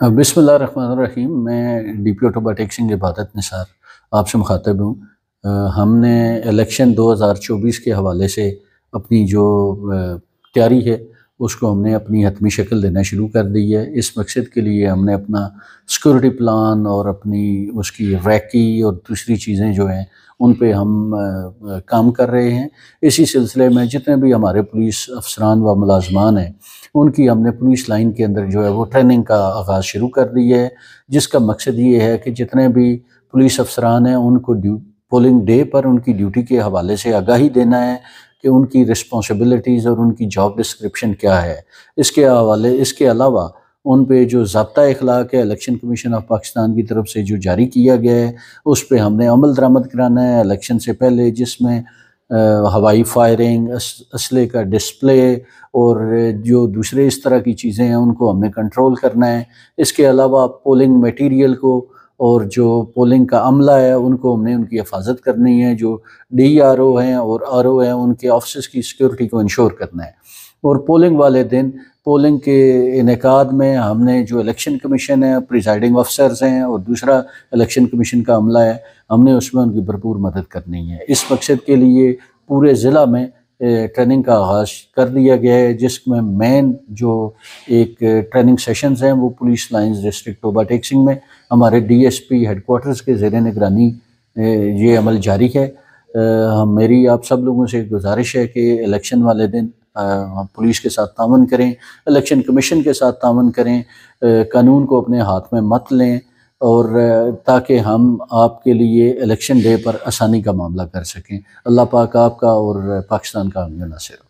हाँ, बिसमीम मैं डी पी ओ सिंह इबादत निसार आपसे मुखातब हूँ हमने इलेक्शन 2024 के हवाले से अपनी जो तैयारी है उसको हमने अपनी हतमी शक्ल देना शुरू कर दी है इस मकसद के लिए हमने अपना सिक्योरिटी प्लान और अपनी उसकी रैकी और दूसरी चीज़ें जो हैं उन पे हम काम कर रहे हैं इसी सिलसिले में जितने भी हमारे पुलिस अफसरान व मुलाजमान हैं उनकी हमने पुलिस लाइन के अंदर जो है वो ट्रेनिंग का आगाज़ शुरू कर दी है जिसका मकसद ये है कि जितने भी पुलिस अफसरान हैं उनको पोलिंग डे पर उनकी ड्यूटी के हवाले से आगाही देना है कि उनकी रिस्पॉन्सिबिलिटीज़ और उनकी जॉब डिस्क्रिप्शन क्या है इसके हवाले इसके अलावा उन पे जो जबता इखलाक है इलेक्शन कमीशन ऑफ पाकिस्तान की तरफ से जो जारी किया गया है उस पर हमने अमल दरामद कराना है इलेक्शन से पहले जिसमें हवाई फायरिंग असले का डिस्प्ले और जो दूसरे इस तरह की चीज़ें हैं उनको हमने कंट्रोल करना है इसके अलावा पोलिंग मटीरियल को और जो पोलिंग का अमला है उनको हमने उनकी हिफाजत करनी है जो डी आर ओ हैं और आर ओ हैं उनके ऑफिस की सिक्योरिटी को इंश्योर करना है और पोलिंग वाले दिन पोलिंग के इनका में हमने जो इलेक्शन कमीशन है प्रिजाइडिंग ऑफिसर्स हैं और दूसरा इलेक्शन कमीशन का अमला है हमने उसमें उनकी भरपूर मदद करनी है इस मकसद के लिए पूरे ज़िला में ट्रेनिंग का आगाज़ कर लिया गया है जिसमें मेन जो एक ट्रेनिंग सेशंस हैं वो police lines district Toba Tek Singh में हमारे डीएसपी हेडकोार्टर्स के ज़ेर निगरानी ये अमल जारी है आ, मेरी आप सब लोगों से गुजारिश है कि इलेक्शन वाले दिन हम पुलिस के साथ तावन करें इलेक्शन कमीशन के साथ तावन करें कानून को अपने हाथ में मत लें और ताकि हम आपके लिए इलेक्शन डे पर आसानी का मामला कर सकें अल्लाह पाक आपका और पाकिस्तान का आमिया नासिर